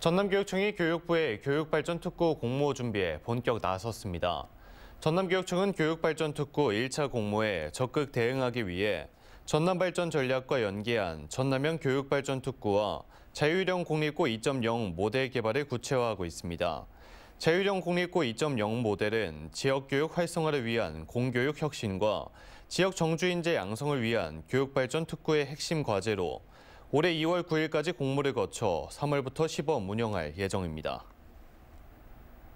전남교육청이 교육부의 교육발전특구 공모 준비에 본격 나섰습니다. 전남교육청은 교육발전특구 1차 공모에 적극 대응하기 위해 전남발전 전략과 연계한 전남형 교육발전특구와 자유령 공립고 2.0 모델 개발을 구체화하고 있습니다. 자유령 공립고 2.0 모델은 지역교육 활성화를 위한 공교육 혁신과 지역 정주인재 양성을 위한 교육발전 특구의 핵심 과제로 올해 2월 9일까지 공모를 거쳐 3월부터 시범 운영할 예정입니다.